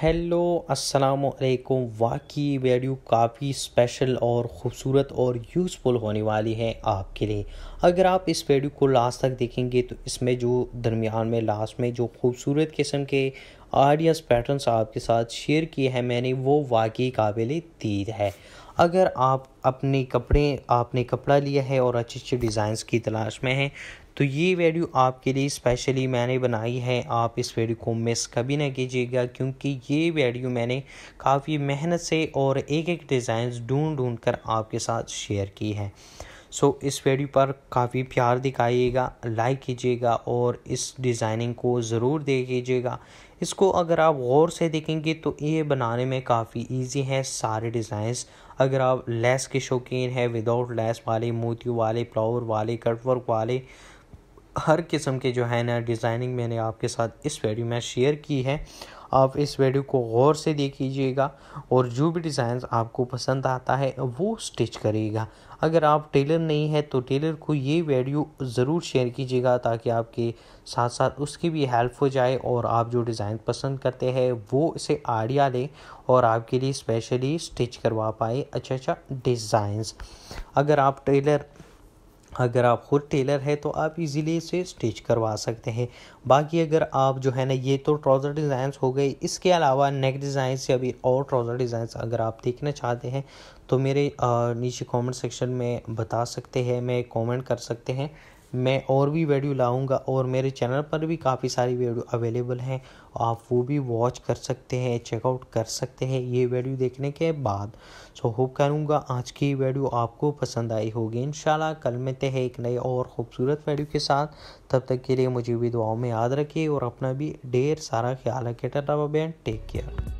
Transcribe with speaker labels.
Speaker 1: hello अस्सलाम वालेकुम वाकई वीडियो काफ़ी स्पेशल और ख़ूबसूरत और यूज़फुल होने वाली है आपके लिए अगर आप इस वीडियो को लास्ट तक देखेंगे तो इसमें जो दरमियान में लास्ट में जो खूबसूरत किस्म के आइडियाज़ पैटर्न्स आपके साथ शेयर किए हैं मैंने वो वाकई काबिल दीद है अगर आप अपने कपड़े आपने कपड़ा लिया है और अच्छे अच्छे डिज़ाइंस की तलाश में हैं तो ये वीडियो आपके लिए स्पेशली मैंने बनाई है आप इस वीडियो को मिस कभी ना कीजिएगा क्योंकि ये वीडियो मैंने काफ़ी मेहनत से और एक एक डिज़ाइन ढूंढ ढूंढ कर आपके साथ शेयर की है सो so, इस वीडियो पर काफ़ी प्यार दिखाइएगा लाइक कीजिएगा और इस डिज़ाइनिंग को ज़रूर देख लीजिएगा इसको अगर आप गौर से देखेंगे तो ये बनाने में काफ़ी इजी है सारे डिज़ाइंस अगर आप लेस के शौकीन हैं विदाउट लेस वाले मोती वाले फ्लावर वाले कटवर्क वाले हर किस्म के जो है ना डिज़ाइनिंग मैंने आपके साथ इस वीडियो में शेयर की है आप इस वीडियो को गौर से देख लीजिएगा और जो भी डिज़ाइन आपको पसंद आता है वो स्टिच करिएगा अगर आप टेलर नहीं है तो टेलर को ये वीडियो ज़रूर शेयर कीजिएगा ताकि आपके साथ साथ उसकी भी हेल्प हो जाए और आप जो डिज़ाइन पसंद करते हैं वो इसे आइडिया लें और आपके लिए स्पेशली स्टिच करवा पाए अच्छा अच्छा डिज़ाइंस अगर आप टेलर अगर आप खुद टेलर है तो आप इजीली इसे स्टिच करवा सकते हैं बाकी अगर आप जो है ना ये तो ट्राउज़र डिज़ाइंस हो गए इसके अलावा नेक डिज़ाइंस या भी और ट्राउज़र डिज़ाइंस अगर आप देखना चाहते हैं तो मेरे नीचे कमेंट सेक्शन में बता सकते हैं मैं कमेंट कर सकते हैं मैं और भी वीडियो लाऊंगा और मेरे चैनल पर भी काफ़ी सारी वीडियो अवेलेबल हैं आप वो भी वॉच कर सकते हैं चेकआउट कर सकते हैं ये वीडियो देखने के बाद सो होप करूँगा आज की वीडियो आपको पसंद आई होगी इन कल मिलते हैं एक नए और ख़ूबसूरत वीडियो के साथ तब तक के लिए मुझे भी दुआओं में याद रखिए और अपना भी ढेर सारा ख्याल रखे रखें टेक केयर